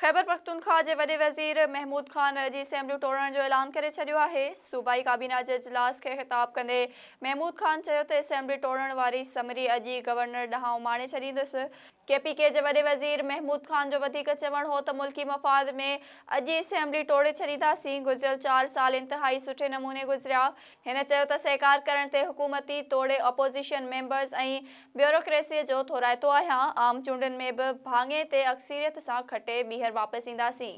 ख़ैबर पख्तूनख्वा के वे वज़ीर महमूद ख़ान जी असेंबली टोड़ण जो ऐलान कर सूबाई काबीना के इजलास के ख़िताब कदे महमूद ख़ान चयो त असेंबली टोड़ण वारी समरी अॼु गवर्नर दहाँ माने छीस के पी के जे वज़ीर महमूद ख़ान जो वधीक हो तो मुल्की मफ़ाद में अॼु असेंबली टोड़े छॾींदासीं गुजरियल चार साल इंतहाई सुठे नमूने गुज़रिया तो सहकार करण ते हुकूमती तोड़े अपोज़िशन मेंबर्स ऐं ब्यूरोक्रेसीअ जो थोराइतो आहियां आम चूडन में भी भाङे ते अक्सरियत सां खटे बीह वापस इंदी